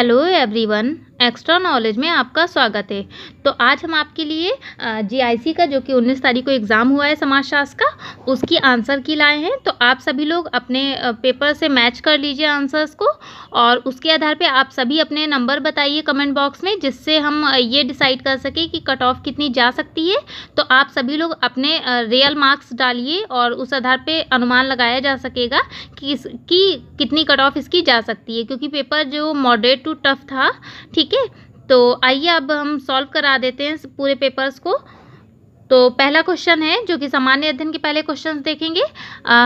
hello everyone extra knowledge में आपका स्वागत है तो आज हम आपके लिए जीआईसी का जो कि 19 तारीख को एग्ज़ाम हुआ है समाजशास्त्र का उसकी आंसर की लाए हैं तो आप सभी लोग अपने पेपर से मैच कर लीजिए आंसर्स को और उसके आधार पे आप सभी अपने नंबर बताइए कमेंट बॉक्स में जिससे हम ये डिसाइड कर सकें कि कट ऑफ कितनी जा सकती है तो आप सभी लोग अपने रियल मार्क्स डालिए और उस आधार पर अनुमान लगाया जा सकेगा कि, कि कितनी कट ऑफ इसकी जा सकती है क्योंकि पेपर जो मॉडरेट टू टफ था ठीक ठीक है तो आइए अब हम सॉल्व करा देते हैं पूरे पेपर्स को तो पहला क्वेश्चन है जो कि सामान्य अध्ययन के पहले क्वेश्चन देखेंगे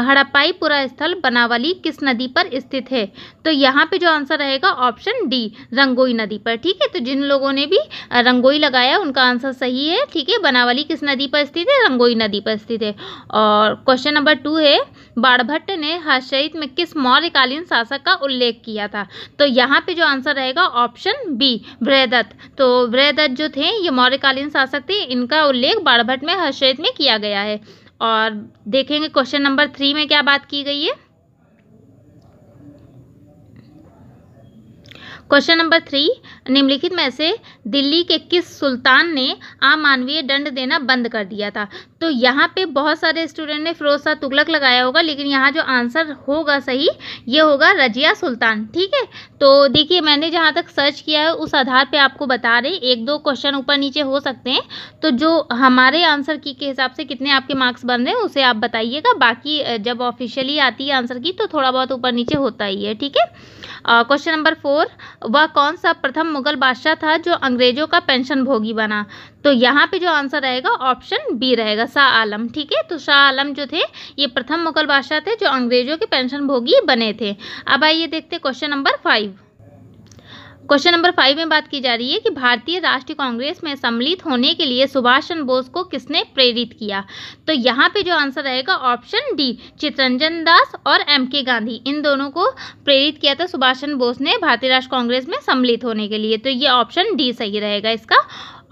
हड़प्पाई पुरा स्थल बनावली किस नदी पर स्थित है तो यहाँ पे जो आंसर रहेगा ऑप्शन डी रंगोई नदी पर ठीक है तो जिन लोगों ने भी रंगोई लगाया उनका आंसर सही है ठीक है बनावली किस नदी पर स्थित है रंगोई नदी पर स्थित है और क्वेश्चन नंबर टू है बाणभट्ट ने हर्षयित में किस मौर्यकालीन शासक का उल्लेख किया था तो यहाँ पे जो आंसर रहेगा ऑप्शन बी वृहदत्त तो वृहदत्त जो थे ये मौर्यकालीन शासक थे इनका उल्लेख बाणभट्ट में हर्षयित में किया गया है और देखेंगे क्वेश्चन नंबर थ्री में क्या बात की गई है क्वेश्चन नंबर थ्री निम्नलिखित में से दिल्ली के किस सुल्तान ने आम मानवीय दंड देना बंद कर दिया था तो यहाँ पे बहुत सारे स्टूडेंट ने फिरोज तुगलक लगाया होगा लेकिन यहाँ जो आंसर होगा सही ये होगा रजिया सुल्तान ठीक है तो देखिए मैंने जहाँ तक सर्च किया है उस आधार पे आपको बता रहे एक दो क्वेश्चन ऊपर नीचे हो सकते हैं तो जो हमारे आंसर की के हिसाब से कितने आपके मार्क्स बन रहे हैं उसे आप बताइएगा बाकी जब ऑफिशियली आती है आंसर की तो थोड़ा बहुत ऊपर नीचे होता ही है ठीक है क्वेश्चन नंबर फोर वह कौन सा प्रथम मुगल बादशाह था जो अंग्रेजों का पेंशन भोगी बना तो यहाँ पे जो आंसर रहेगा ऑप्शन बी रहेगा शाह आलम ठीक है तो शाह आलम जो थे ये प्रथम मुगल बादशाह थे जो अंग्रेजों के पेंशन भोगी बने थे अब आइए देखते question number five question number five में बात की जा रही है कि भारतीय राष्ट्रीय कांग्रेस में सम्मिलित होने के लिए सुभाष चंद्र बोस को किसने प्रेरित किया तो यहाँ पे जो आंसर रहेगा ऑप्शन डी चितरंजन दास और एम के गांधी इन दोनों को प्रेरित किया था सुभाष चंद्र बोस ने भारतीय राष्ट्रीय कांग्रेस में सम्मिलित होने के लिए तो ये ऑप्शन डी सही रहेगा इसका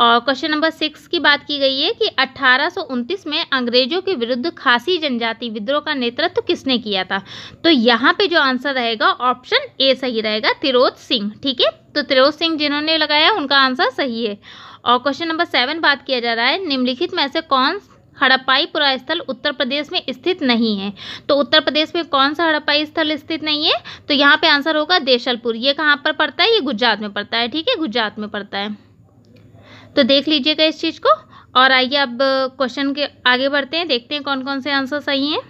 और क्वेश्चन नंबर सिक्स की बात की गई है कि अट्ठारह में अंग्रेजों के विरुद्ध खासी जनजाति विद्रोह का नेतृत्व तो किसने किया था तो यहाँ पे जो आंसर रहेगा ऑप्शन ए सही रहेगा तिरोज सिंह ठीक है तो तिरोज सिंह जिन्होंने लगाया उनका आंसर सही है और क्वेश्चन नंबर सेवन बात किया जा रहा है निम्नलिखित में से कौन हड़प्पाई पुरा स्थल उत्तर प्रदेश में स्थित नहीं है तो उत्तर प्रदेश में कौन सा हड़प्पाई स्थल स्थित नहीं है तो यहाँ पे आंसर होगा देशलपुर ये कहाँ पर पड़ता है ये गुजरात में पड़ता है ठीक है गुजरात में पड़ता है तो देख लीजिएगा इस चीज़ को और आइए अब क्वेश्चन के आगे बढ़ते हैं देखते हैं कौन कौन से आंसर सही हैं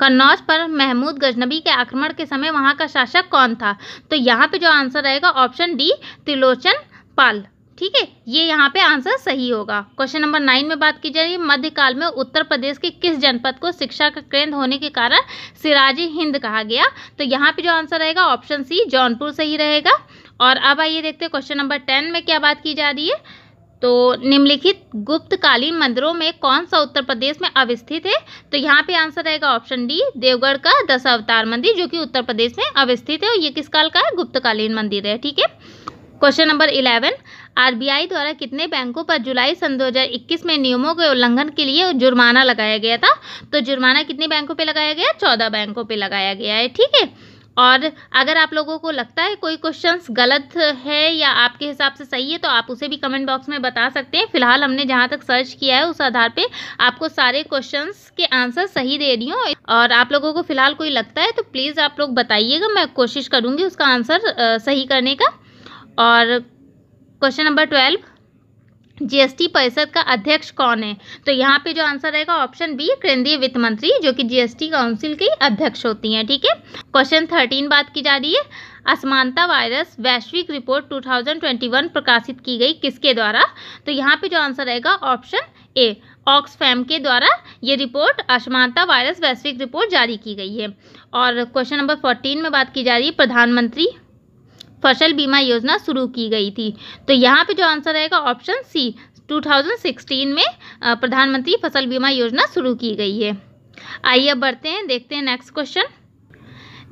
कन्नौज पर महमूद गजनबी के आक्रमण के समय वहाँ का शासक कौन था तो यहाँ पे जो आंसर रहेगा ऑप्शन डी त्रिलोचन पाल ठीक है ये यहाँ पे आंसर सही होगा क्वेश्चन नंबर नाइन में बात की जा रही है मध्यकाल में उत्तर प्रदेश के किस जनपद को शिक्षा का केंद्र होने के कारण सिराजी हिंद कहा गया तो यहाँ पे जो आंसर रहेगा ऑप्शन सी जौनपुर सही रहेगा और अब आइए देखते हैं क्वेश्चन नंबर टेन में क्या बात की जा रही है तो निम्नलिखित गुप्तकालीन मंदिरों में कौन सा उत्तर प्रदेश में अवस्थित है तो यहाँ पे आंसर रहेगा ऑप्शन डी देवगढ़ का दस अवतार मंदिर जो कि उत्तर प्रदेश में अवस्थित है और ये किस काल का है गुप्तकालीन मंदिर है ठीक है क्वेश्चन नंबर इलेवन आरबीआई द्वारा कितने बैंकों पर जुलाई सन 2021 में नियमों के उल्लंघन के लिए जुर्माना लगाया गया था तो जुर्माना कितने बैंकों पर लगाया गया चौदह बैंकों पर लगाया गया है ठीक है और अगर आप लोगों को लगता है कोई क्वेश्चंस गलत है या आपके हिसाब से सही है तो आप उसे भी कमेंट बॉक्स में बता सकते हैं फिलहाल हमने जहाँ तक सर्च किया है उस आधार पे आपको सारे क्वेश्चंस के आंसर सही दे रही हूँ और आप लोगों को फिलहाल कोई लगता है तो प्लीज़ आप लोग बताइएगा मैं कोशिश करूँगी उसका आंसर सही करने का और क्वेश्चन नंबर ट्वेल्व जीएसटी परिषद का अध्यक्ष कौन है तो यहाँ पे जो आंसर रहेगा ऑप्शन बी केंद्रीय वित्त मंत्री जो कि जीएसटी काउंसिल की अध्यक्ष होती हैं ठीक है क्वेश्चन थर्टीन बात की जा रही है असमानता वायरस वैश्विक रिपोर्ट 2021 प्रकाशित की गई किसके द्वारा तो यहाँ पे जो आंसर रहेगा ऑप्शन ए ऑक्सफैम के द्वारा ये रिपोर्ट असमानता वायरस वैश्विक रिपोर्ट जारी की गई है और क्वेश्चन नंबर फोर्टीन में बात की जा रही है प्रधानमंत्री फसल बीमा योजना शुरू की गई थी तो यहाँ पे जो आंसर रहेगा ऑप्शन सी 2016 में प्रधानमंत्री फसल बीमा योजना शुरू की गई है आइए बढ़ते हैं देखते हैं नेक्स्ट क्वेश्चन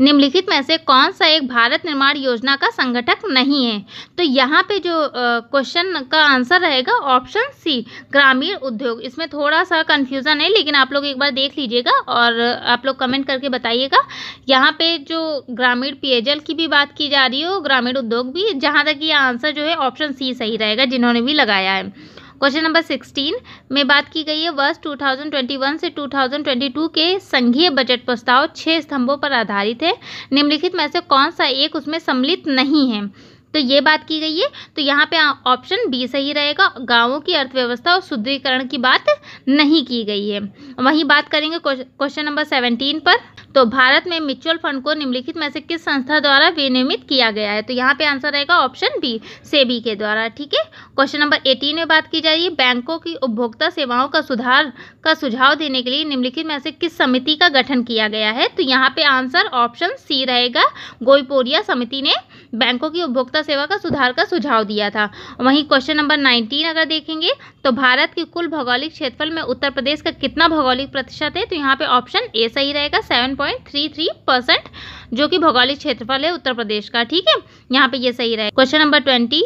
निम्नलिखित में से कौन सा एक भारत निर्माण योजना का संगठक नहीं है तो यहाँ पे जो क्वेश्चन का आंसर रहेगा ऑप्शन सी ग्रामीण उद्योग इसमें थोड़ा सा कन्फ्यूज़न है लेकिन आप लोग एक बार देख लीजिएगा और आप लोग कमेंट करके बताइएगा यहाँ पे जो ग्रामीण पेयजल की भी बात की जा रही हो ग्रामीण उद्योग भी जहाँ तक ये आंसर जो है ऑप्शन सी सही रहेगा जिन्होंने भी लगाया है क्वेश्चन नंबर सिक्सटीन में बात की गई है वर्ष 2021 से 2022 के संघीय बजट प्रस्ताव छः स्तंभों पर आधारित है निम्नलिखित में से कौन सा एक उसमें सम्मिलित नहीं है तो ये बात की गई है तो यहाँ पे ऑप्शन बी सही रहेगा गांवों की अर्थव्यवस्था और सुदृढ़ीकरण की बात नहीं की गई है वहीं बात करेंगे क्वेश्चन नंबर सेवनटीन पर तो भारत में म्यूचुअल फंड को निम्नलिखित में से किस संस्था द्वारा विनियमित किया गया है तो यहाँ पे आंसर रहेगा ऑप्शन बी सेबी के द्वारा ठीक है क्वेश्चन नंबर एटीन में बात की जाइए बैंकों की उपभोक्ता सेवाओं का सुधार का सुझाव देने के लिए निम्नलिखित में से किस समिति का गठन किया गया है तो यहाँ पे आंसर ऑप्शन सी रहेगा गोईपोरिया समिति ने बैंकों की उपभोक्ता सेवा का सुधार का सुझाव दिया था वहीं क्वेश्चन नंबर नाइनटीन अगर देखेंगे तो भारत के कुल भौगोलिक क्षेत्रफल में उत्तर प्रदेश का कितना भौगोलिक प्रतिशत है तो यहाँ पे ऑप्शन ए सही रहेगा seven point three three percent जो कि भौगोलिक क्षेत्रफल है उत्तर प्रदेश का ठीक है यहाँ पे ये यह सही रहेगा question number twenty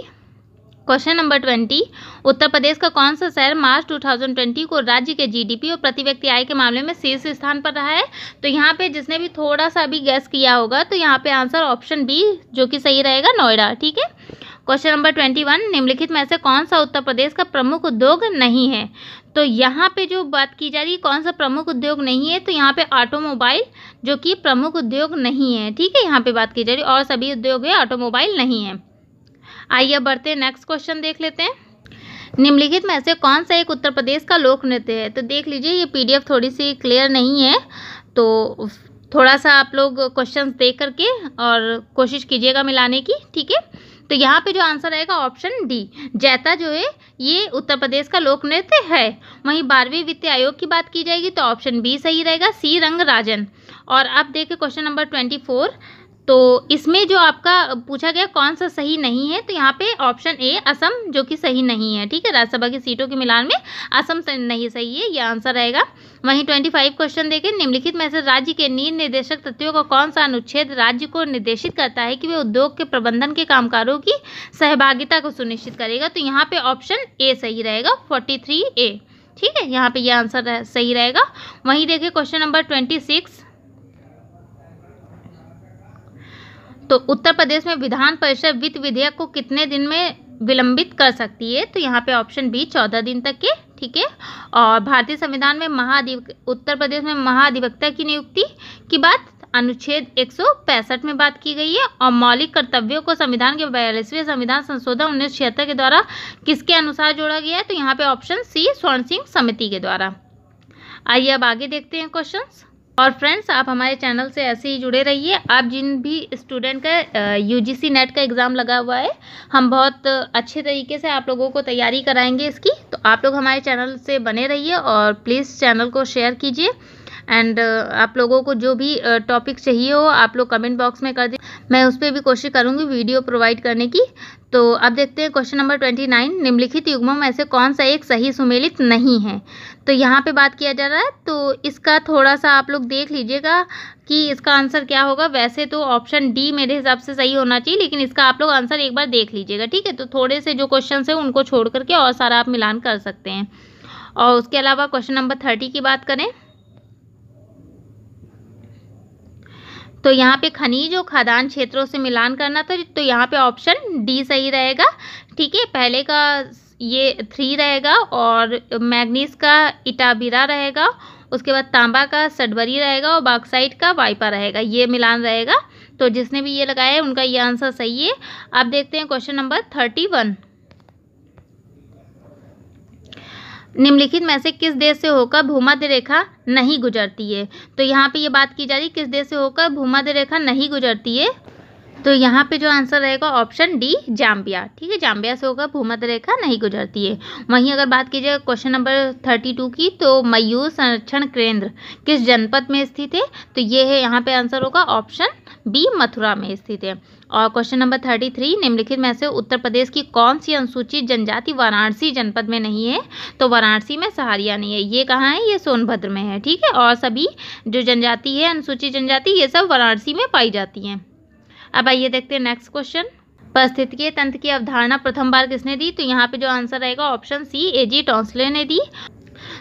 question number twenty Uttar Pradesh का कौन सा शहर मार्च 2020 को राज्य के जीडीपी और प्रति व्यक्ति आय के मामले में शीर्ष स्थान पर रहा है तो यहाँ पे जिसने भी थोड़ा सा भी गैस किया होगा तो यहाँ पे आंसर ऑप्शन बी जो कि सही रहेगा नोएडा ठीक है क्वेश्चन नंबर ट्वेंटी वन निम्नलिखित में से कौन सा उत्तर प्रदेश का प्रमुख उद्योग नहीं है तो यहाँ पे जो बात की जा रही है कौन सा प्रमुख उद्योग नहीं है तो यहाँ पे ऑटोमोबाइल जो कि प्रमुख उद्योग नहीं है ठीक है यहाँ पे बात की जा रही है और सभी उद्योग है ऑटोमोबाइल नहीं है आइए बढ़ते हैं नेक्स्ट क्वेश्चन देख लेते हैं निम्नलिखित में से कौन सा एक उत्तर प्रदेश का लोक नृत्य है तो देख लीजिए ये पीडीएफ थोड़ी सी क्लियर नहीं है तो थोड़ा सा आप लोग क्वेश्चंस देख करके और कोशिश कीजिएगा मिलाने की ठीक है तो यहाँ पे जो आंसर आएगा ऑप्शन डी जैता जो है ये उत्तर प्रदेश का लोक नृत्य है वहीं बारहवीं वित्त आयोग की बात की जाएगी तो ऑप्शन बी सही रहेगा सी रंग राजन और अब देखें क्वेश्चन नंबर ट्वेंटी फोर तो इसमें जो आपका पूछा गया कौन सा सही नहीं है तो यहाँ पे ऑप्शन ए असम जो कि सही नहीं है ठीक है राज्यसभा की सीटों के मिलान में असम नहीं सही है ये आंसर रहेगा वहीं ट्वेंटी फाइव क्वेश्चन देखें निम्नलिखित में से राज्य के नीर निर्देशक तत्वों का कौन सा अनुच्छेद राज्य को निर्देशित करता है कि वे उद्योग के प्रबंधन के कामकारों की सहभागिता को सुनिश्चित करेगा तो यहाँ पर ऑप्शन ए सही रहेगा फोर्टी थ्री ए ठीक है यहाँ पर यह आंसर सही रहेगा वहीं देखें क्वेश्चन नंबर ट्वेंटी सिक्स तो उत्तर प्रदेश में विधान परिषद वित्त विधेयक को कितने दिन में विलंबित कर सकती है तो यहाँ पे ऑप्शन बी चौदह दिन तक के ठीक है और भारतीय संविधान में महाधिव उत्तर प्रदेश में महाधिवक्ता की नियुक्ति की बात अनुच्छेद एक में बात की गई है और मौलिक कर्तव्यों को संविधान के बयालीसवें संविधान संशोधन उन्नीस के द्वारा किसके अनुसार जोड़ा गया है तो यहाँ पे ऑप्शन सी स्वर्ण सिंह समिति के द्वारा आइए अब आगे देखते हैं क्वेश्चंस और फ्रेंड्स आप हमारे चैनल से ऐसे ही जुड़े रहिए आप जिन भी स्टूडेंट का यूजीसी नेट का एग्ज़ाम लगा हुआ है हम बहुत अच्छे तरीके से आप लोगों को तैयारी कराएंगे इसकी तो आप लोग हमारे चैनल से बने रहिए और प्लीज़ चैनल को शेयर कीजिए एंड uh, आप लोगों को जो भी टॉपिक uh, चाहिए हो आप लोग कमेंट बॉक्स में कर दें मैं उस पर भी कोशिश करूँगी वीडियो प्रोवाइड करने की तो अब देखते हैं क्वेश्चन नंबर ट्वेंटी नाइन निम्नलिखित युग्मों में से कौन सा एक सही सुमेलित नहीं है तो यहाँ पे बात किया जा रहा है तो इसका थोड़ा सा आप लोग देख लीजिएगा कि इसका आंसर क्या होगा वैसे तो ऑप्शन डी मेरे हिसाब से सही होना चाहिए लेकिन इसका आप लोग आंसर एक बार देख लीजिएगा ठीक है तो थोड़े से जो क्वेश्चन हैं उनको छोड़ करके और सारा आप मिलान कर सकते हैं और उसके अलावा क्वेश्चन नंबर थर्टी की बात करें तो यहाँ पे खनिज और खदान क्षेत्रों से मिलान करना था तो यहाँ पे ऑप्शन डी सही रहेगा ठीक है पहले का ये थ्री रहेगा और मैग्नीस का इटाबिरा रहेगा उसके बाद तांबा का सडबरी रहेगा और बाक्साइड का वाइपा रहेगा ये मिलान रहेगा तो जिसने भी ये लगाया है उनका ये आंसर सही है अब देखते हैं क्वेश्चन नंबर थर्टी वन निम्नलिखित में से किस देश से होकर भूमध्य रेखा नहीं गुजरती है तो यहाँ पे ये बात की जा रही है किस देश से होकर भूमध्य रेखा नहीं गुजरती है तो यहाँ पे जो आंसर रहेगा ऑप्शन डी जाम्बिया ठीक है जाम्बिया से होकर भूमध्य रेखा नहीं गुजरती है वहीं अगर बात की जाए क्वेश्चन नंबर थर्टी टू की तो मयूर संरक्षण केंद्र किस जनपद में स्थित है तो ये है यहाँ पे आंसर होगा ऑप्शन बी मथुरा में स्थित है और क्वेश्चन नंबर थर्टी थ्री निम्नलिखित में से उत्तर प्रदेश की कौन सी अनुसूचित जनजाति वाराणसी जनपद में नहीं है तो वाराणसी में सहारिया नहीं है ये कहाँ है ये सोनभद्र में है ठीक है और सभी जो जनजाति है अनुसूचित जनजाति ये सब वाराणसी में पाई जाती हैं अब आइए देखते हैं नेक्स्ट क्वेश्चन परिस्थितीय तंत्र की अवधारणा प्रथम बार किसने दी तो यहाँ पे जो आंसर रहेगा ऑप्शन सी ए जी टॉन्सले ने दी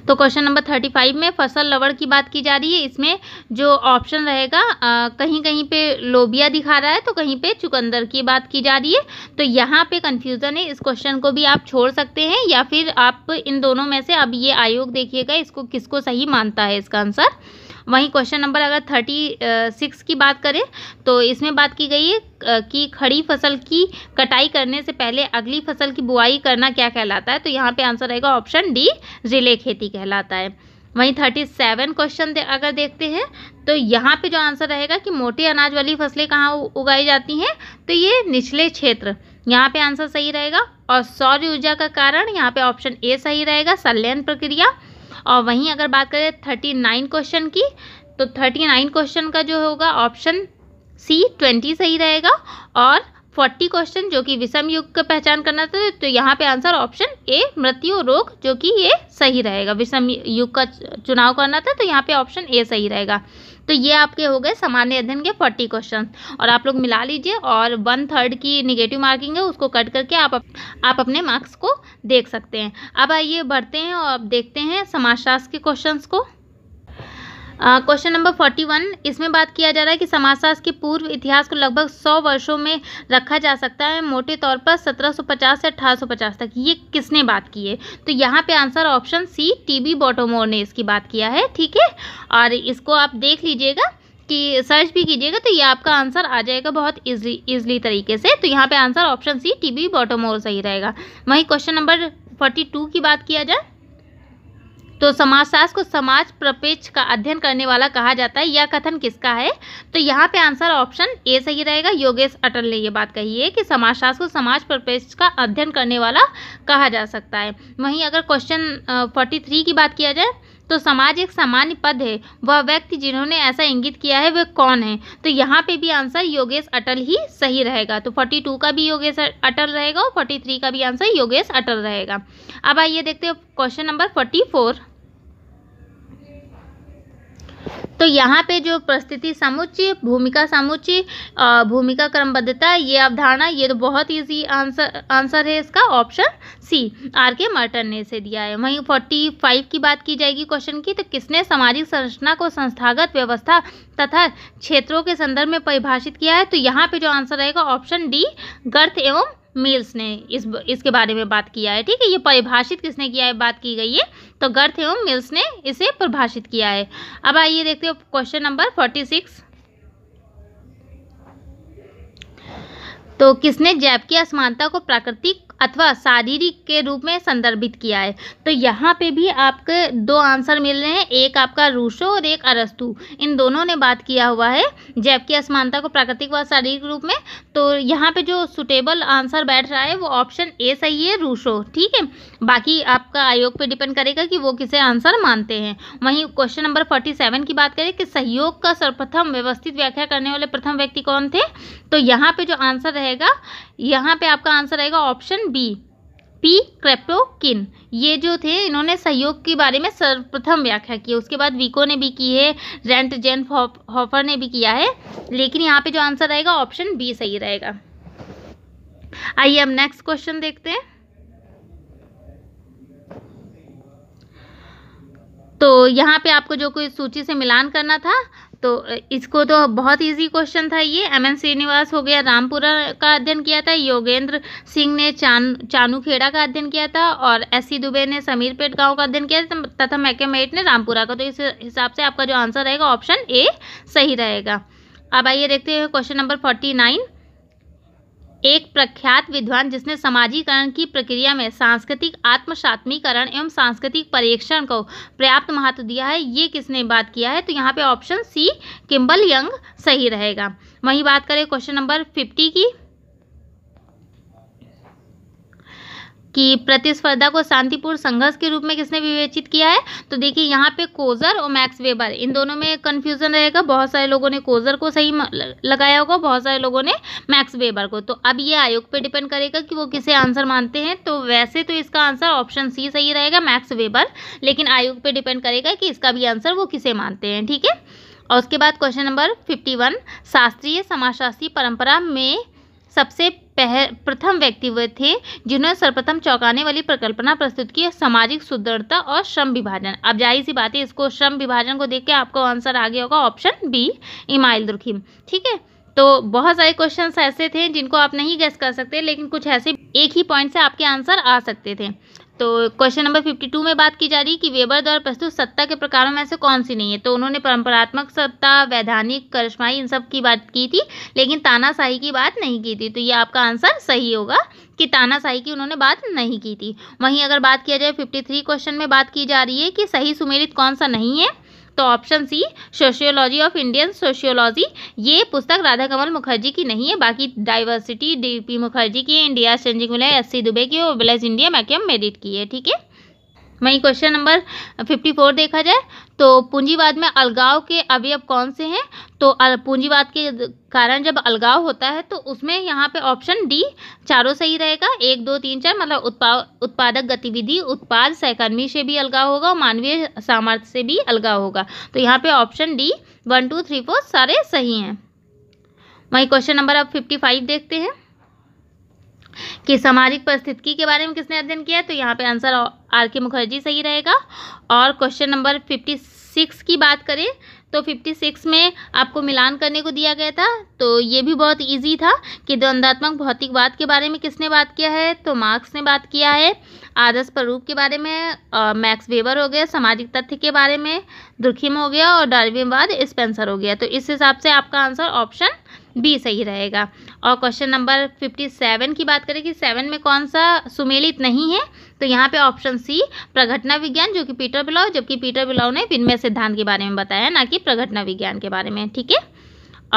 तो क्वेश्चन नंबर थर्टी फाइव में फसल लवड़ की बात की जा रही है इसमें जो ऑप्शन रहेगा कहीं कहीं पे लोबिया दिखा रहा है तो कहीं पे चुकंदर की बात की जा रही है तो यहाँ पे कन्फ्यूज़न है इस क्वेश्चन को भी आप छोड़ सकते हैं या फिर आप इन दोनों में से अब ये आयोग देखिएगा इसको किसको सही मानता है इसका आंसर वहीं क्वेश्चन नंबर अगर थर्टी सिक्स की बात करें तो इसमें बात की गई है कि खड़ी फसल की कटाई करने से पहले अगली फसल की बुआई करना क्या कहलाता है तो यहाँ पे आंसर रहेगा ऑप्शन डी रिले खेती कहलाता है वहीं थर्टी सेवन क्वेश्चन अगर देखते हैं तो यहाँ पे जो आंसर रहेगा कि मोटे अनाज वाली फसलें कहाँ उगाई जाती हैं तो ये निचले क्षेत्र यहाँ पे आंसर सही रहेगा और सौर ऊर्जा का कारण यहाँ पे ऑप्शन ए सही रहेगा संलयन प्रक्रिया और वहीं अगर बात करें थर्टी नाइन क्वेश्चन की तो थर्टी नाइन क्वेश्चन का जो होगा ऑप्शन सी ट्वेंटी सही रहेगा और फोर्टी क्वेश्चन जो कि विषम युग का पहचान करना था तो यहाँ पे आंसर ऑप्शन ए मृत्यु रोग जो कि ये सही रहेगा विषम युग का चुनाव करना था तो यहाँ पे ऑप्शन ए सही रहेगा तो ये आपके हो गए सामान्य अध्ययन के फोर्टी क्वेश्चन और आप लोग मिला लीजिए और वन थर्ड की निगेटिव मार्किंग है उसको कट करके आप आप अपने मार्क्स को देख सकते हैं अब आइए बढ़ते हैं और अब देखते हैं समाजशास्त्र के क्वेश्चन को क्वेश्चन नंबर फोर्टी वन इसमें बात किया जा रहा है कि समाजशास्त्र के पूर्व इतिहास को लगभग सौ वर्षों में रखा जा सकता है मोटे तौर पर सत्रह सौ पचास से अठारह सौ पचास तक ये किसने बात की है तो यहाँ पे answer option C T B Bottomore ने इसकी बात किया है ठीक है और इसको आप देख लीजिएगा कि सर्च भी कीजिएगा तो ये आपका आंसर आ जाएगा बहुत इजली इजली तरीके से तो यहाँ पे answer option C T B Bottomore सही रहेगा वहीं क्वेश्चन नंबर फोर्टी टू की बात किया जाए तो समाजशास्त्र को समाज प्रपेक्ष का अध्ययन करने वाला कहा जाता है यह कथन किसका है तो यहाँ पे आंसर ऑप्शन ए सही रहेगा योगेश अटल ने ये बात कही है कि समाजशास्त्र को समाज प्रपेक्ष का अध्ययन करने वाला कहा जा सकता है वहीं अगर क्वेश्चन फोर्टी थ्री की बात किया जाए तो समाज एक सामान्य पद है वह व्यक्ति जिन्होंने ऐसा इंगित किया है वह कौन है तो यहाँ पे भी आंसर योगेश अटल ही सही रहेगा तो फोर्टी टू का भी योगेश अटल रहेगा और फोर्टी थ्री का भी आंसर योगेश अटल रहेगा अब आइए देखते हैं क्वेश्चन नंबर फोर्टी फोर तो यहाँ पे जो परिस्थिति समुच्चय भूमिका समुच्चय भूमिका क्रमबद्धता ये अवधारणा ये तो बहुत ईजी आंसर आंसर है इसका option C R K Merton ने इसे दिया है वहीं फोर्टी फाइव की बात की जाएगी क्वेश्चन की तो किसने सामाजिक संरचना को संस्थागत व्यवस्था तथा क्षेत्रों के संदर्भ में परिभाषित किया है तो यहाँ पे जो आंसर रहेगा ऑप्शन डी गर्थ एवं मिल्स ने इस इसके बारे में बात किया है ठीक है ये परिभाषित किसने किया है बात की गई है तो गर्थ एवं मिल्स ने इसे परिभाषित किया है अब आइए देखते हो क्वेश्चन नंबर फोर्टी सिक्स तो किसने जैव की असमानता को प्राकृतिक अथवा शारीरिक के रूप में संदर्भित किया है तो यहाँ पे भी आपके दो आंसर मिल रहे हैं एक आपका रूसो और एक अरस्तु इन दोनों ने बात किया हुआ है जैव की असमानता को प्राकृतिक व शारीरिक रूप में तो यहाँ पे जो सुटेबल आंसर बैठ रहा है वो ऑप्शन ए सही है रूसो ठीक है बाकी आपका आयोग पे डिपेंड करेगा कि वो किसे आंसर मानते हैं वहीं क्वेश्चन नंबर फोर्टी सेवन की बात करें कि सहयोग का सर्वप्रथम व्यवस्थित व्याख्या करने वाले प्रथम व्यक्ति कौन थे तो यहाँ पे जो आंसर रहेगा यहाँ पे आपका आंसर आएगा ऑप्शन बी पी क्रेप्टोकिन ये जो थे इन्होंने सहयोग के बारे में सर्वप्रथम व्याख्या की उसके बाद वीको ने भी की है रेंट जेन हॉफर ने भी किया है लेकिन यहाँ पे जो आंसर रहेगा ऑप्शन बी सही रहेगा आइए हम नेक्स्ट क्वेश्चन देखते हैं तो यहाँ पे आपको जो कोई सूची से मिलान करना था तो इसको तो बहुत इजी क्वेश्चन था ये एम एन श्रीनिवास हो गया रामपुरा का अध्ययन किया था योगेंद्र सिंह ने चान चानूखेड़ा का अध्ययन किया था और एस सी दुबे ने समीरपेट गांव का अध्ययन किया था तथा मैके मेट ने रामपुरा का तो इस हिसाब से आपका जो आंसर रहेगा ऑप्शन ए सही रहेगा अब आइए देखते हैं क्वेश्चन नंबर फोर्टी नाइन एक प्रख्यात विद्वान जिसने समाजीकरण की प्रक्रिया में सांस्कृतिक आत्मसात्मीकरण एवं सांस्कृतिक परीक्षण को पर्याप्त महत्व दिया है ये किसने बात किया है तो यहाँ पे ऑप्शन सी किम्बल यंग सही रहेगा वहीं बात करें क्वेश्चन नंबर फिफ्टी की कि प्रतिस्पर्धा को शांतिपूर्ण संघर्ष के रूप में किसने विवेचित किया है तो देखिए यहाँ पे कोजर और मैक्स वेबर इन दोनों में कन्फ्यूजन रहेगा बहुत सारे लोगों ने कोजर को सही लगाया होगा बहुत सारे लोगों ने मैक्स वेबर को तो अब ये आयोग पर डिपेंड करेगा कि वो किसे आंसर मानते हैं तो वैसे तो इसका आंसर ऑप्शन सी सही रहेगा मैक्स वेबर लेकिन आयोग पर डिपेंड करेगा कि इसका भी आंसर वो किसे मानते हैं ठीक है और उसके बाद क्वेश्चन नंबर फिफ्टी वन शास्त्रीय समाजशास्त्री परंपरा में सबसे प्रथम व्यक्ति वे थे जिन्होंने सर्वप्रथम चौंकाने वाली परिकल्पना प्रस्तुत की सामाजिक सुदृढ़ता और श्रम विभाजन अब जाहिर सी बात है इसको श्रम विभाजन को देख के आपको आंसर आगे होगा ऑप्शन बी इमाइल दुर्खिम ठीक है तो बहुत सारे क्वेश्चन ऐसे थे जिनको आप नहीं गेस कर सकते लेकिन कुछ ऐसे एक ही पॉइंट से आपके आंसर आ सकते थे तो क्वेश्चन नंबर फिफ्टी टू में बात की जा रही है कि वेबर द्वारा प्रस्तुत सत्ता के प्रकारों में से कौन सी नहीं है तो उन्होंने परंपरात्मक सत्ता वैधानिक करश्माई इन सब की बात की थी लेकिन तानाशाही की बात नहीं की थी तो ये आपका आंसर सही होगा कि तानाशाही की उन्होंने बात नहीं की थी वहीं अगर बात किया जाए फिफ्टी थ्री क्वेश्चन में बात की जा रही है कि सही सुमेलित कौन सा नहीं है तो option C sociology of Indian sociology ये पुस्तक राधा कमल मुखर्जी की नहीं है बाकी डाइवर्सिटी डी पी मुखर्जी की इंडिया चंजिकुला एस सी दुबे की और ब्लेज इंडिया मैकेम मेरिट की है ठीक है वहीं क्वेश्चन नंबर फिफ्टी फोर देखा जाए तो पूंजीवाद में अलगाव के अवयव कौन से हैं तो पूंजीवाद के कारण जब अलगाव होता है तो उसमें यहाँ पे ऑप्शन डी चारों सही रहेगा एक दो तीन चार मतलब उत्पा उत्पादक गतिविधि उत्पाद सहकर्मी से भी अलगाव होगा और मानवीय सामर्थ्य से भी अलगाव होगा तो यहाँ पर option D one two three four सारे सही हैं वहीं क्वेश्चन नंबर अब फिफ्टी फाइव देखते हैं कि सामाजिक परिस्थिति के बारे में किसने अध्ययन किया तो यहाँ पे आंसर आर के मुखर्जी सही रहेगा और क्वेश्चन नंबर फिफ्टी सिक्स की बात करें तो फिफ्टी सिक्स में आपको मिलान करने को दिया गया था तो ये भी बहुत इजी था कि द्वंदात्मक भौतिकवाद के बारे में किसने बात किया है तो मार्क्स ने बात किया है आदर्श प्ररूप के बारे में मैक्स वेबर हो गया सामाजिक तथ्य के बारे में दुर्खिम हो गया और डार्विनवाद स्पेंसर हो गया तो इस हिसाब से आपका आंसर ऑप्शन बी सही रहेगा और क्वेश्चन नंबर फिफ्टी सेवन की बात करें कि सेवन में कौन सा सुमेलित नहीं है तो यहाँ पे ऑप्शन सी प्रघटना विज्ञान जो कि पीटर बिलाव जबकि पीटर बिलाव ने विनमय सिद्धांत के बारे में बताया ना कि प्रघटना विज्ञान के बारे में ठीक है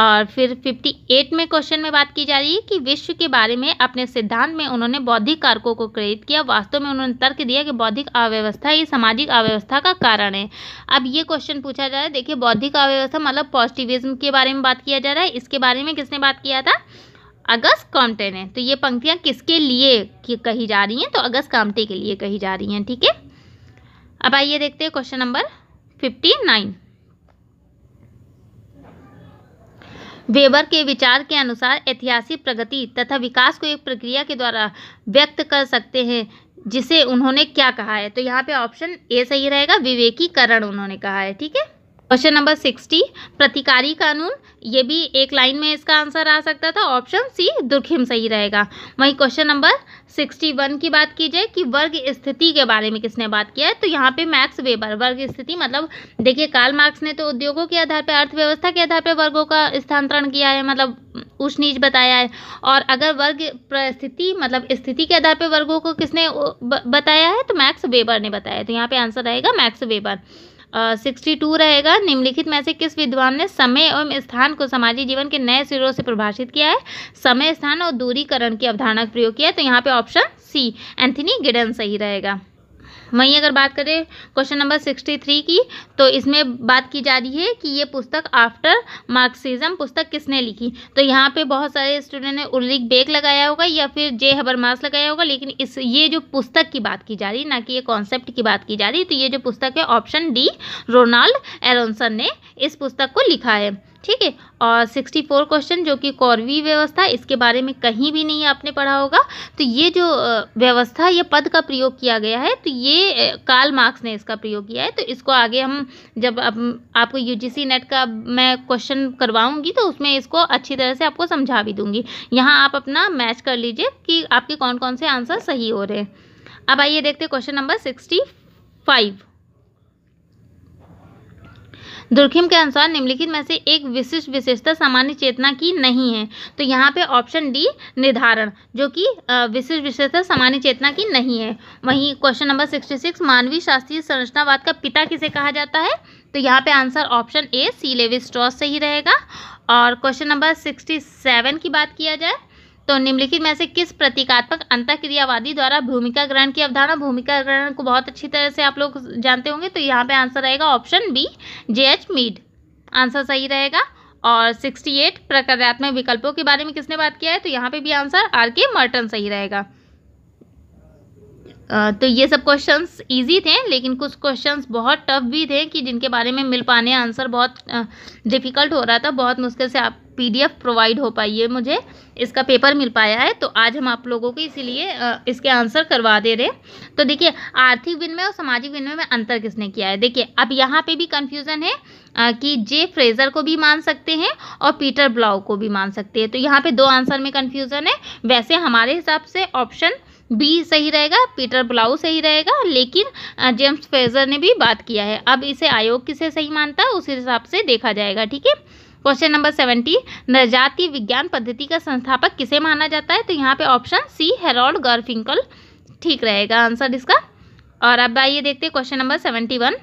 और फिर 58 में क्वेश्चन में बात की जा रही है कि विश्व के बारे में अपने सिद्धांत में उन्होंने बौद्धिक कारकों को प्रेरित किया वास्तव में उन्होंने तर्क दिया कि बौद्धिक अव्यवस्था ये सामाजिक अव्यवस्था का कारण है अब ये क्वेश्चन पूछा जा रहा है देखिए बौद्धिक अव्यवस्था मतलब पॉजिटिविज्म के बारे में बात किया जा रहा है इसके बारे में किसने बात किया था अगस्त कामटे ने तो ये पंक्तियाँ किसके लिए कही जा रही हैं तो अगस्त कामटे के लिए कही जा रही हैं ठीक है थीके? अब आइए देखते हैं question number fifty nine Weber के विचार के अनुसार ऐतिहासिक प्रगति तथा विकास को एक प्रक्रिया के द्वारा व्यक्त कर सकते हैं जिसे उन्होंने क्या कहा है तो यहाँ पे ऑप्शन ए सही रहेगा विवेकीकरण उन्होंने कहा है ठीक है क्वेश्चन नंबर सिक्सटी प्रतिकारी कानून ये भी एक लाइन में इसका आंसर आ सकता था ऑप्शन सी दुर्खिम सही रहेगा वहीं क्वेश्चन नंबर सिक्सटी वन की बात की जाए कि वर्ग स्थिति के बारे में किसने बात किया है तो यहाँ पे मैक्स वेबर वर्ग स्थिति मतलब देखिए कार्ल मार्क्स ने तो उद्योगों के आधार पर अर्थव्यवस्था के आधार पर वर्गों का स्थानांतरण किया है मतलब उच्च नीच बताया है और अगर वर्ग परिस्थिति मतलब स्थिति के आधार पर वर्गों को किसने बताया है तो मैक्स वेबर ने बताया तो यहाँ पर आंसर रहेगा मैक्स वेबर सिक्सटी टू रहेगा निम्नलिखित में से किस विद्वान ने समय एवं स्थान को सामाजिक जीवन के नए सिरों से परिभाषित किया है समय स्थान और दूरीकरण की अवधारणा का प्रयोग किया है तो यहाँ पे ऑप्शन सी एंथनी गिडन सही रहेगा वहीं अगर बात करें क्वेश्चन नंबर सिक्सटी थ्री की तो इसमें बात की जा रही है कि ये पुस्तक आफ्टर मार्क्सिज्म पुस्तक किसने लिखी तो यहाँ पे बहुत सारे स्टूडेंट ने उल्लिक बेग लगाया होगा या फिर जे हबरमास लगाया होगा लेकिन इस ये जो पुस्तक की बात की जा रही ना कि ये कॉन्सेप्ट की बात की जा रही तो ये जो पुस्तक है ऑप्शन डी रोनाल्ड एरोसन ने इस पुस्तक को लिखा है ठीक है और सिक्सटी फोर क्वेश्चन जो कि कौरवी व्यवस्था इसके बारे में कहीं भी नहीं आपने पढ़ा होगा तो ये जो व्यवस्था ये पद का प्रयोग किया गया है तो ये काल मार्क्स ने इसका प्रयोग किया है तो इसको आगे हम जब अब आपको यूजीसी नेट का मैं क्वेश्चन करवाऊंगी तो उसमें इसको अच्छी तरह से आपको समझा भी दूंगी यहाँ आप अपना मैच कर लीजिए कि आपके कौन कौन से आंसर सही हो रहे हैं अब आइए देखते question number sixty five Durkheim के अनुसार निम्नलिखित में से एक विशिष्ट विशेषता सामान्य चेतना की नहीं है तो यहाँ पे ऑप्शन डी निर्धारण जो कि विशिष्ट विशेषता सामान्य चेतना की नहीं है वहीं क्वेश्चन नंबर सिक्सटी सिक्स मानवीय शास्त्रीय संरचनावाद का पिता किसे कहा जाता है तो यहाँ पे आंसर ऑप्शन ए सी लेविस्ट्रॉस सही रहेगा और क्वेश्चन नंबर सिक्सटी सेवन की बात किया जाए तो निम्नलिखित में से किस प्रतीकात्मक अंतक्रियावादी द्वारा भूमिका ग्रहण की अवधारणा भूमिका ग्रहण को बहुत अच्छी तरह से आप लोग जानते होंगे तो यहाँ पे आंसर रहेगा option B J H Mead answer सही रहेगा और 68 प्रकारात्मक विकल्पों के बारे में किसने बात किया है तो यहाँ पे भी आंसर आर के मर्टन सही रहेगा तो ये सब क्वेश्चंस इजी थे लेकिन कुछ क्वेश्चंस बहुत टफ भी थे कि जिनके बारे में मिल पाने आंसर बहुत डिफ़िकल्ट हो रहा था बहुत मुश्किल से आप पीडीएफ प्रोवाइड हो पाई है मुझे इसका पेपर मिल पाया है तो आज हम आप लोगों को इसीलिए इसके आंसर करवा दे रहे तो देखिए आर्थिक विनिमय और सामाजिक विनिमय में अंतर किसने किया है देखिए अब यहाँ पे भी कन्फ्यूज़न है कि जे फ्रेजर को भी मान सकते हैं और पीटर ब्लाउ को भी मान सकते हैं तो यहाँ पे दो आंसर में कन्फ्यूज़न है वैसे हमारे हिसाब से ऑप्शन बी सही रहेगा पीटर ब्लाउ सही रहेगा लेकिन जेम्स फेजर ने भी बात किया है अब इसे आयोग किसे सही मानता है उसी हिसाब से देखा जाएगा ठीक है क्वेश्चन नंबर सेवेंटी नवजातीय विज्ञान पद्धति का संस्थापक किसे माना जाता है तो यहाँ पे ऑप्शन सी हेरोल्ड गर्फिंकल ठीक रहेगा आंसर इसका और अब आइए देखते हैं क्वेश्चन नंबर सेवेंटी वन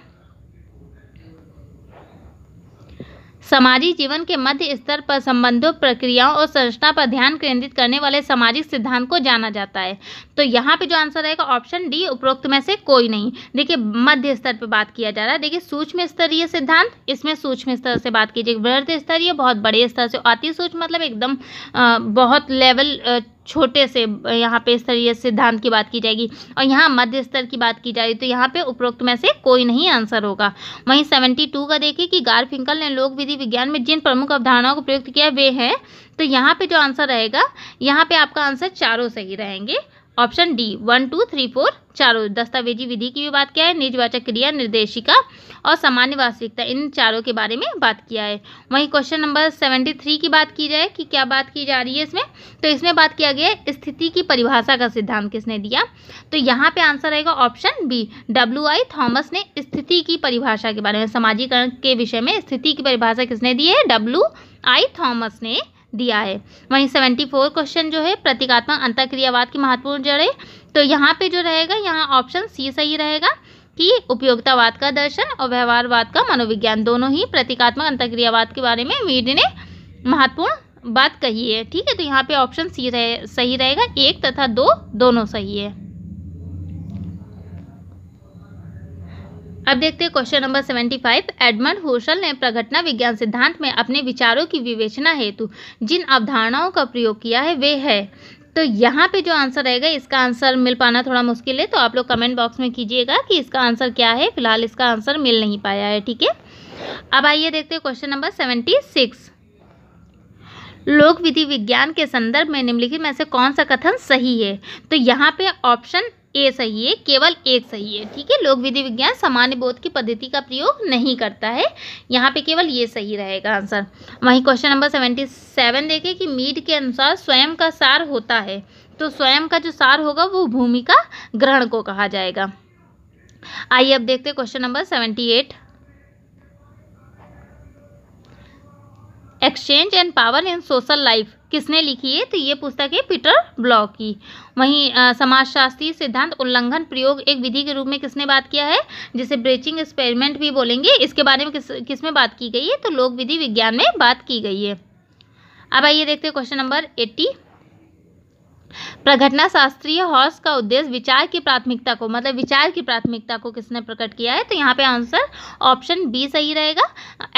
सामाजिक जीवन के मध्य स्तर पर संबंधों प्रक्रियाओं और संरचना पर ध्यान केंद्रित करने वाले सामाजिक सिद्धांत को जाना जाता है तो यहाँ पे जो आंसर रहेगा ऑप्शन डी उपरोक्त में से कोई नहीं देखिए मध्य स्तर पर बात किया जा रहा है देखिए सूक्ष्म स्तरीय सिद्धांत इसमें सूक्ष्म स्तर से बात कीजिए वृद्ध स्तरीय बहुत बड़े स्तर से अति सूक्ष्म मतलब एकदम बहुत लेवल छोटे से यहाँ पे स्तरीय सिद्धांत की बात की जाएगी और यहाँ मध्य स्तर की बात की जाएगी तो यहाँ पे उपरोक्त में से कोई नहीं आंसर होगा वहीं सेवेंटी टू का देखिए कि गारफिंकल ने लोक विधि विज्ञान में जिन प्रमुख अवधारणाओं को प्रयुक्त किया वे हैं तो यहाँ पे जो आंसर रहेगा यहाँ पे आपका आंसर चारों सही रहेंगे option D one two three four चारों दस्तावेजी विधि की भी बात किया है निजवाचक क्रिया निर्देशिका और सामान्य वास्तविकता इन चारों के बारे में बात किया है वहीं क्वेश्चन नंबर सेवेंटी थ्री की बात की जाए कि क्या बात की जा रही है इसमें तो इसमें बात किया गया है स्थिति की परिभाषा का सिद्धांत किसने दिया तो यहाँ पे आंसर रहेगा option B W I Thomas ने स्थिति की परिभाषा के बारे में समाजीकरण के विषय में स्थिति की परिभाषा किसने दी है डब्ल्यू आई थॉमस ने दिया है वहीं सेवेंटी फोर क्वेश्चन जो है प्रतीकात्मक अंतक्रियावाद की महत्वपूर्ण जड़ें तो यहाँ पे जो रहेगा यहाँ ऑप्शन सी सही रहेगा कि उपयोगितावाद का दर्शन और व्यवहारवाद का मनोविज्ञान दोनों ही प्रतीकात्मक अंतक्रियावाद के बारे में मीड ने महत्वपूर्ण बात कही है ठीक है तो यहाँ पे ऑप्शन सी रहे सही रहेगा एक तथा दो दोनों सही है अब देखते हैं question number seventy five Edmund Husserl ने प्रघटना विज्ञान सिद्धांत में अपने विचारों की विवेचना हेतु जिन अवधारणाओं का प्रयोग किया है वे है तो यहाँ पे जो आंसर रहेगा इसका आंसर मिल पाना थोड़ा मुश्किल है तो आप लोग कमेंट बॉक्स में कीजिएगा कि इसका आंसर क्या है फिलहाल इसका आंसर मिल नहीं पाया है ठीक है अब आइए देखते हैं क्वेश्चन नंबर सेवेंटी सिक्स लोक विधि विज्ञान के संदर्भ में निम्नलिखित में से कौन सा कथन सही है तो यहाँ पे ऑप्शन ए सही है केवल एक सही है ठीक है लोक विधि विज्ञान सामान्य बोध की पद्धति का प्रयोग नहीं करता है यहाँ पे केवल ये सही रहेगा आंसर वहीं क्वेश्चन नंबर सेवेंटी सेवन देखें कि मीड के अनुसार स्वयं का सार होता है तो स्वयं का जो सार होगा वो भूमि का ग्रहण को कहा जाएगा आइए अब देखते हैं question number seventy eight exchange and power in social life किसने लिखी है तो ये पुस्तक है पीटर ब्लॉक की वहीं समाजशास्त्रीय सिद्धांत उल्लंघन प्रयोग एक विधि के रूप में किसने बात किया है जिसे ब्रेचिंग एक्सपेरिमेंट भी बोलेंगे इसके बारे में किस किस में बात की गई है तो लोक विधि विज्ञान में बात की गई है अब आइए देखते हैं क्वेश्चन नंबर एट्टी प्रघटना शास्त्रीय हॉर्स का उद्देश्य विचार की प्राथमिकता को मतलब विचार की प्राथमिकता को किसने प्रकट किया है तो यहाँ पे आंसर ऑप्शन बी सही रहेगा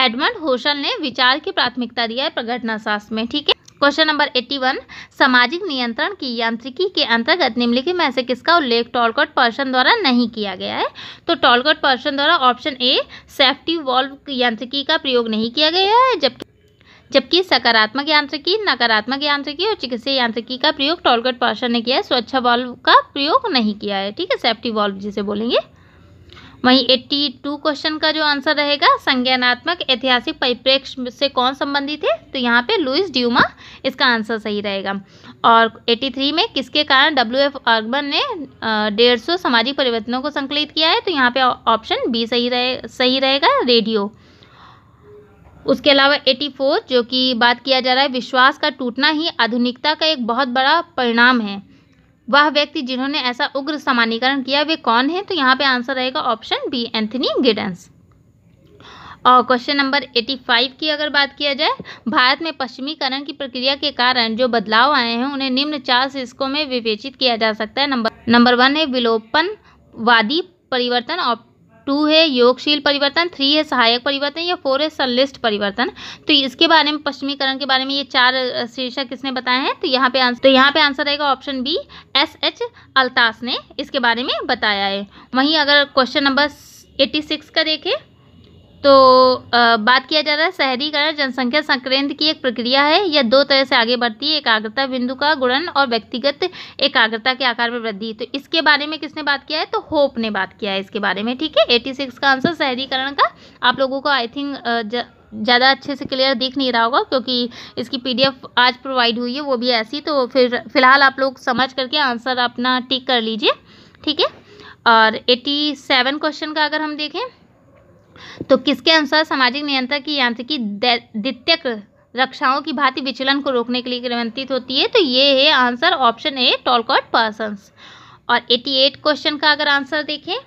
एडमंड होशल ने विचार की प्राथमिकता दिया है प्रघटना शास्त्र में ठीक है क्वेश्चन नंबर 81 सामाजिक नियंत्रण की यांत्रिकी के अंतर्गत निम्नलिखित में से किसका उल्लेख टॉलकॉट पर्सन द्वारा नहीं किया गया है तो टॉलकॉट पर्सन द्वारा ऑप्शन ए सेफ्टी वॉल्व यांत्रिकी का प्रयोग नहीं किया गया है जबकि जबकि सकारात्मक यांत्रिकी नकारात्मक यांत्रिकी और चिकित्सीय यांत्रिकी का प्रयोग टॉलकट पर्सन ने किया है स्वच्छ वॉल्व का प्रयोग नहीं किया है ठीक है सेफ्टी वॉल्व जिसे बोलेंगे वहीं एट्टी टू क्वेश्चन का जो आंसर रहेगा संज्ञानात्मक ऐतिहासिक परिप्रेक्ष्य से कौन संबंधित है तो यहाँ पे लुइस ड्यूमा इसका आंसर सही रहेगा और एट्टी थ्री में किसके कारण डब्ल्यू एफ अर्बन ने डेढ़ सौ सामाजिक परिवर्तनों को संकलित किया है तो यहाँ पे ऑप्शन बी सही रहे सही रहेगा रेडियो उसके अलावा 84 जो कि बात किया जा रहा है विश्वास का टूटना ही आधुनिकता का एक बहुत बड़ा परिणाम है वह व्यक्ति जिन्होंने ऐसा उग्र सामान्यकरण किया वे कौन है तो यहाँ पे आंसर रहेगा ऑप्शन बी एंथनी गिडेंस और क्वेश्चन नंबर 85 की अगर बात किया जाए भारत में पश्चिमीकरण की प्रक्रिया के कारण जो बदलाव आए हैं उन्हें निम्न चार शीर्षकों में विवेचित किया जा सकता है नंबर नंबर वन है विलोपनवादी परिवर्तन ऑप टू है योगशील परिवर्तन थ्री है सहायक परिवर्तन या फोर है संलिष्ट परिवर्तन तो इसके बारे में पश्चिमीकरण के बारे में ये चार शीर्षक किसने बताए हैं तो यहाँ पे आंसर तो यहाँ पे आंसर रहेगा option B S H Alatas ने इसके बारे में बताया है वहीं अगर क्वेश्चन नंबर एट्टी सिक्स का देखें तो आ, बात किया जा रहा है शहरीकरण जनसंख्या संक्रेंद की एक प्रक्रिया है यह दो तरह से आगे बढ़ती है एकाग्रता बिंदु का गुणन और व्यक्तिगत एकाग्रता के आकार में वृद्धि तो इसके बारे में किसने बात किया है तो होप ने बात किया है इसके बारे में ठीक है एटी सिक्स का आंसर शहरीकरण का आप लोगों को आई थिंक ज़्यादा अच्छे से क्लियर दिख नहीं रहा होगा क्योंकि इसकी पी आज प्रोवाइड हुई है वो भी ऐसी तो फिर फिलहाल आप लोग समझ करके आंसर अपना टिक कर लीजिए ठीक है और एटी सेवन क्वेश्चन का अगर हम देखें तो किसके अनुसार सामाजिक नियंत्रण की यांत्रिकी द्वितीयक रक्षाओं की भांति विचलन को रोकने के लिए ग्रंथित होती है तो ये है answer option A Talcott Parsons और 88 क्वेश्चन का अगर आंसर देखें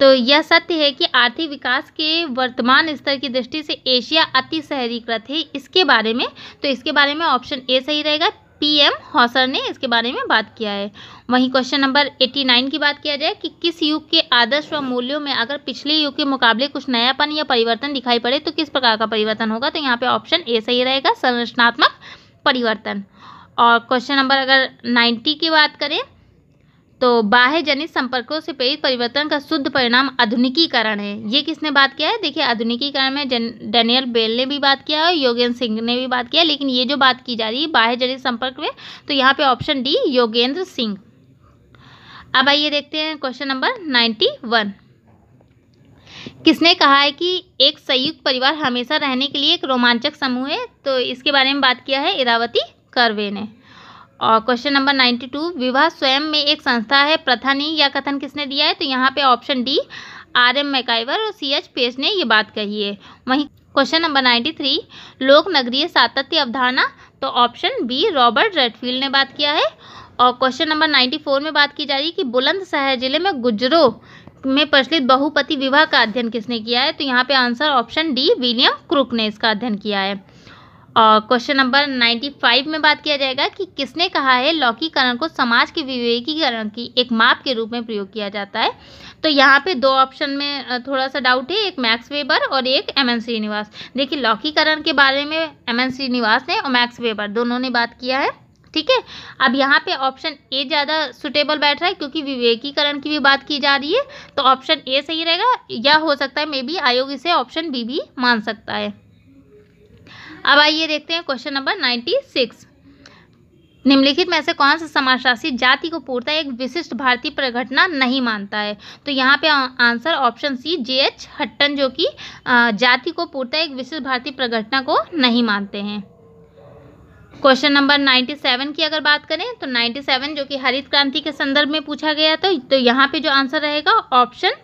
तो यह सत्य है कि आर्थिक विकास के वर्तमान स्तर की दृष्टि से एशिया अति शहरीकृत है इसके बारे में तो इसके बारे में ऑप्शन ए सही रहेगा पी एम हौसर ने इसके बारे में बात किया है वहीं क्वेश्चन नंबर एट्टी नाइन की बात किया जाए कि किस युग के आदर्श व मूल्यों में अगर पिछले युग के मुकाबले कुछ नयापन या परिवर्तन दिखाई पड़े तो किस प्रकार का परिवर्तन होगा तो यहाँ पे ऑप्शन ए सही रहेगा संरचनात्मक परिवर्तन और क्वेश्चन नंबर अगर नाइन्टी की बात करें तो बाह्य जनित संपर्कों से प्रेरित परिवर्तन का शुद्ध परिणाम आधुनिकीकरण है ये किसने बात किया है देखिए आधुनिकीकरण में जन डेनियल बेल ने भी बात किया है योगेंद्र सिंह ने भी बात किया लेकिन ये जो बात की जा रही है बाह्य जनित संपर्क में तो यहाँ पे ऑप्शन डी योगेंद्र सिंह अब आइए देखते हैं क्वेश्चन नंबर नाइन्टी वन किसने कहा है कि एक संयुक्त परिवार हमेशा रहने के लिए एक रोमांचक समूह है तो इसके बारे में बात किया है इरावती करवे ने और क्वेश्चन नंबर नाइन्टी टू विवाह स्वयं में एक संस्था है प्रथा नहीं या कथन किसने दिया है तो यहाँ पे option D R M MacIver और सी एच पेज ने ये बात कही है वहीं क्वेश्चन नंबर नाइन्टी थ्री लोक नगरीय सातत्य अवधारणा तो ऑप्शन बी रॉबर्ट रेडफील्ड ने बात किया है और क्वेश्चन नंबर नाइन्टी फोर में बात की जा रही है कि बुलंदशहर जिले में गुजरो में प्रचलित बहुपति विवाह का अध्ययन किसने किया है तो यहाँ पे answer option D William Crooke ने इसका अध्ययन किया है और क्वेश्चन नंबर नाइन्टी फाइव में बात किया जाएगा कि किसने कहा है लौकीकरण को समाज के विवेकीकरण की एक माप के रूप में प्रयोग किया जाता है तो यहाँ पे दो ऑप्शन में थोड़ा सा डाउट है एक मैक्स वेबर और एक एम एन श्रीनिवास देखिए लौकीकरण के बारे में एम एन श्रीनिवास ने और मैक्स वेबर दोनों ने बात किया है ठीक है अब यहाँ पे ऑप्शन ए ज़्यादा सुटेबल बैठ रहा है क्योंकि विवेकीकरण की भी बात की जा रही है तो ऑप्शन ए सही रहेगा या हो सकता है मे बी आयोग इसे ऑप्शन बी भी मान सकता है अब आइए देखते हैं क्वेश्चन नंबर नाइन्टी सिक्स निम्नलिखित में से कौन सा समाज राशि जाति को पूर्णता एक विशिष्ट भारतीय परिघटना नहीं मानता है तो यहाँ पे answer option C J H Hutton जो कि जाति को पूर्णता एक विशिष्ट भारतीय परिघटना को नहीं मानते हैं क्वेश्चन नंबर नाइन्टी सेवन की अगर बात करें तो नाइन्टी सेवन जो कि हरित क्रांति के संदर्भ में पूछा गया था तो यहाँ पे जो आंसर रहेगा ऑप्शन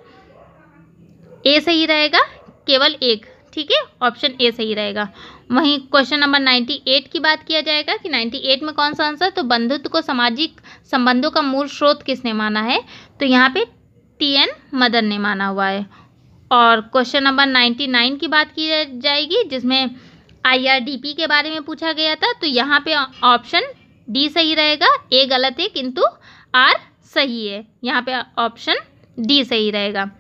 ए सही रहेगा केवल एक ठीक है ऑप्शन ए सही रहेगा वहीं क्वेश्चन नंबर 98 की बात किया जाएगा कि 98 में कौन सा आंसर तो बंधुत्व को सामाजिक संबंधों का मूल स्रोत किसने माना है तो यहाँ पे टी एन मदर ने माना हुआ है और क्वेश्चन नंबर 99 की बात की जाएगी जिसमें आईआरडीपी के बारे में पूछा गया था तो यहाँ पे ऑप्शन डी सही रहेगा ए गलत है किंतु आर सही है यहाँ पे ऑप्शन डी सही रहेगा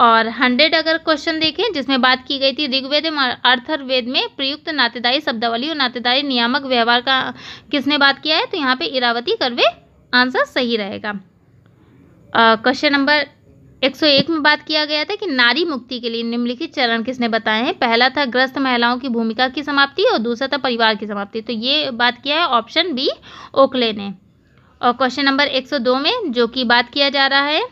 और हंड्रेड अगर क्वेश्चन देखें जिसमें बात की गई थी ऋग्वेद अर्थर वेद में प्रयुक्त नातेदारी शब्दावली और नातेदारी नियामक व्यवहार का किसने बात किया है तो यहाँ पे इरावती करवे आंसर सही रहेगा क्वेश्चन नंबर 101 में बात किया गया था कि नारी मुक्ति के लिए निम्नलिखित चरण किसने बताए हैं पहला था ग्रस्त महिलाओं की भूमिका की समाप्ति और दूसरा था परिवार की समाप्ति तो ये बात किया है ऑप्शन बी ओखले ने और क्वेश्चन नंबर दो में जो कि बात किया जा रहा है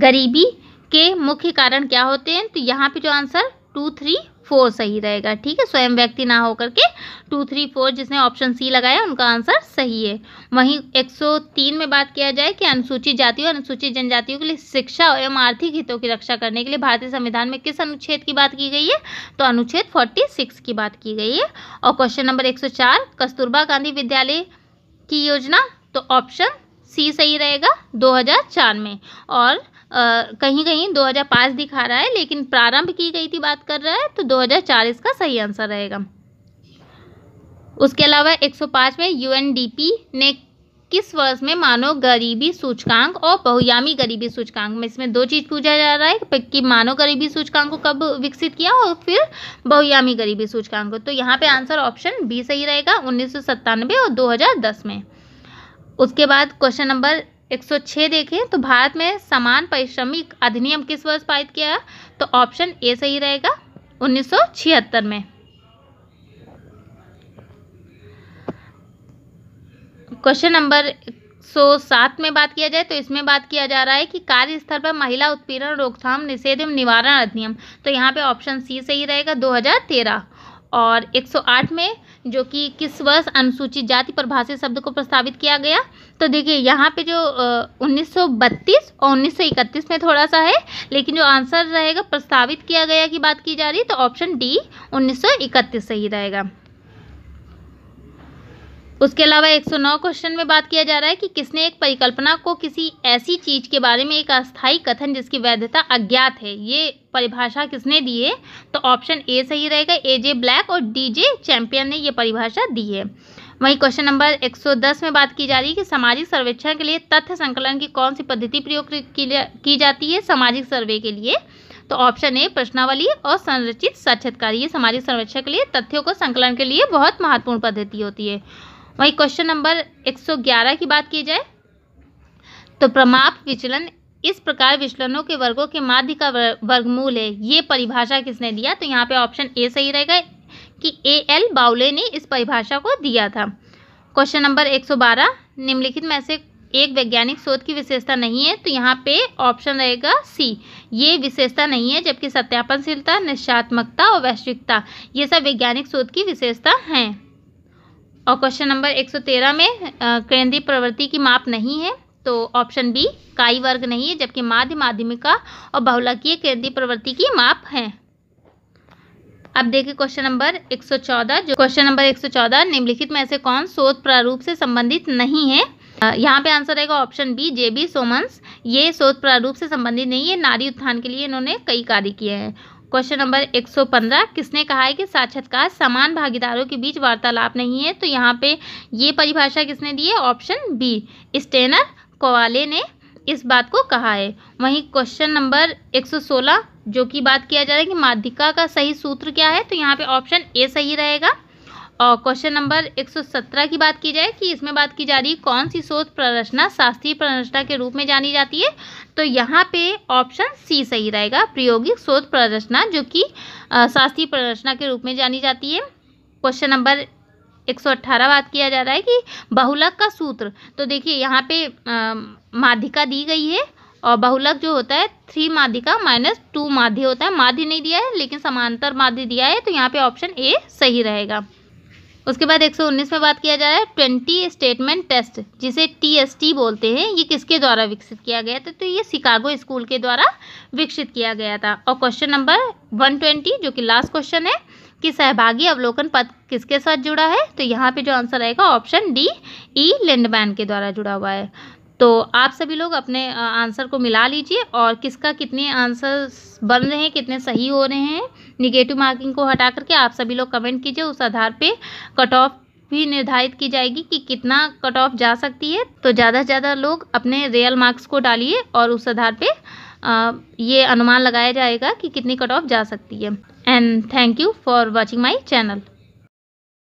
गरीबी के मुख्य कारण क्या होते हैं तो यहाँ पे जो आंसर टू थ्री फोर सही रहेगा ठीक है स्वयं व्यक्ति ना होकर के टू थ्री फोर जिसने ऑप्शन सी लगाया उनका आंसर सही है वहीं 103 में बात किया जाए कि अनुसूचित जातियों अनुसूचित जनजातियों के लिए शिक्षा एवं आर्थिक हितों की रक्षा करने के लिए भारतीय संविधान में किस अनुच्छेद की बात की गई है तो अनुच्छेद सिक्स की बात की गई है और क्वेश्चन नंबर चार कस्तूरबा गांधी विद्यालय की योजना तो ऑप्शन सी सही रहेगा चार में और कहीं कहीं 2005 दिखा रहा है लेकिन प्रारंभ की गई थी बात कर रहा है तो 2004 इसका सही आंसर रहेगा उसके अलावा 105 में यूएनडीपी ने किस वर्ष में मानव गरीबी सूचकांक और बहुयामी गरीबी सूचकांक में इसमें दो चीज़ पूछा जा रहा है कि मानव गरीबी सूचकांक को कब विकसित किया और फिर बहुयामी गरीबी सूचकांक को तो यहाँ पे आंसर ऑप्शन बी सही रहेगा उन्नीस और 2010 में उसके बाद क्वेश्चन नंबर 106 देखें तो भारत में समान परिश्रमिक अधिनियम किस वर्ष पारित किया तो ऑप्शन ए सही रहेगा 1976 में क्वेश्चन नंबर सो सात में बात किया जाए तो इसमें बात किया जा रहा है कि कार्यस्थल पर महिला उत्पीड़न रोकथाम निषेध एवं निवारण अधिनियम तो यहाँ पे ऑप्शन सी सही रहेगा 2013 और 108 में जो कि किस वर्ष अनुसूचित जाति परिभाषित शब्द को प्रस्तावित किया गया तो देखिए यहाँ पे जो उन्नीस और 1931 में थोड़ा सा है लेकिन जो आंसर रहेगा प्रस्तावित किया गया की बात की जा रही है तो ऑप्शन डी 1931 सही रहेगा उसके अलावा 109 क्वेश्चन में बात किया जा रहा है कि किसने एक परिकल्पना को किसी ऐसी चीज के बारे में एक अस्थायी कथन जिसकी वैधता अज्ञात है ये परिभाषा किसने दी है तो ऑप्शन ए सही रहेगा ए जे ब्लैक और डी जे चैंपियन ने ये परिभाषा दी है वहीं क्वेश्चन नंबर 110 में बात की जा रही है कि सामाजिक सर्वेक्षण के लिए तथ्य संकलन की कौन सी पद्धति प्रयोग की जाती है सामाजिक सर्वे के लिए तो ऑप्शन ए प्रश्नावली और संरचित साक्षात्कार ये सामाजिक सर्वेक्षण के लिए तथ्यों को संकलन के लिए बहुत महत्वपूर्ण पद्धति होती है वहीं क्वेश्चन नंबर एक की बात की जाए तो प्रमाप विचलन इस प्रकार विचलनों के वर्गों के माध्य का वर्गमूल है ये परिभाषा किसने दिया तो यहाँ पे ऑप्शन ए सही रहेगा कि ए एल बाउले ने इस परिभाषा को दिया था क्वेश्चन नंबर 112 निम्नलिखित में से एक वैज्ञानिक शोध की विशेषता नहीं है तो यहाँ पे ऑप्शन रहेगा सी ये विशेषता नहीं है जबकि सत्यापनशीलता निश्चात्मकता और वैश्विकता ये सब वैज्ञानिक शोध की विशेषता हैं और क्वेश्चन नंबर 113 में केंद्रीय प्रवृत्ति की माप नहीं है तो ऑप्शन बी काई वर्ग नहीं है जबकि माध्य माध्यमिका और बहुलकीय केंद्रीय प्रवृत्ति की माप है अब देखिए क्वेश्चन नंबर 114 जो क्वेश्चन नंबर 114 निम्नलिखित में से कौन शोध प्रारूप से संबंधित नहीं है यहाँ पे आंसर रहेगा ऑप्शन बी जे बी सोमंस ये शोध प्रारूप से संबंधित नहीं है नारी उत्थान के लिए इन्होंने कई कार्य किए हैं क्वेश्चन नंबर 115 किसने कहा है कि साक्षात्कार समान भागीदारों के बीच वार्तालाप नहीं है तो यहाँ पे ये परिभाषा किसने दी है ऑप्शन बी स्टेनर कोवाले ने इस बात को कहा है वहीं क्वेश्चन नंबर 116 जो कि बात किया जा रहा है कि माध्यिका का सही सूत्र क्या है तो यहाँ पे ऑप्शन ए सही रहेगा और क्वेश्चन नंबर 117 की बात की जाए कि इसमें बात की जा रही है कौन सी शोध प्ररचना शास्त्रीय प्ररचना के रूप में जानी जाती है तो यहाँ पे ऑप्शन सी सही रहेगा प्रयोगिक शोध प्ररचना जो कि शास्त्रीय प्ररचना के रूप में जानी जाती है क्वेश्चन नंबर 118 बात किया जा रहा है कि बहुलक का सूत्र तो देखिए यहाँ पे माध्यिका दी गई है और बहुलक जो होता है थ्री माध्य का माइनस टू माध्य होता है माध्य नहीं दिया है लेकिन समांतर माध्य दिया है तो यहाँ पे ऑप्शन ए सही रहेगा उसके बाद 119 में बात किया जा रहा है ट्वेंटी स्टेटमेंट टेस्ट जिसे टीएसटी बोलते हैं ये किसके द्वारा विकसित किया गया था तो ये शिकागो स्कूल के द्वारा विकसित किया गया था और क्वेश्चन नंबर 120 जो कि लास्ट क्वेश्चन है कि सहभागी अवलोकन पद किसके साथ जुड़ा है तो यहाँ पे जो आंसर आएगा ऑप्शन डी ई लिंडमैन के द्वारा जुड़ा हुआ है तो आप सभी लोग अपने आंसर को मिला लीजिए और किसका कितने आंसर बन रहे हैं कितने सही हो रहे हैं निगेटिव मार्किंग को हटा करके आप सभी लोग कमेंट कीजिए उस आधार पे कट ऑफ भी निर्धारित की जाएगी कि कितना कट ऑफ जा सकती है तो ज़्यादा से ज़्यादा लोग अपने रियल मार्क्स को डालिए और उस आधार पे ये अनुमान लगाया जाएगा कि कितनी कट ऑफ जा सकती है and thank you for watching my channel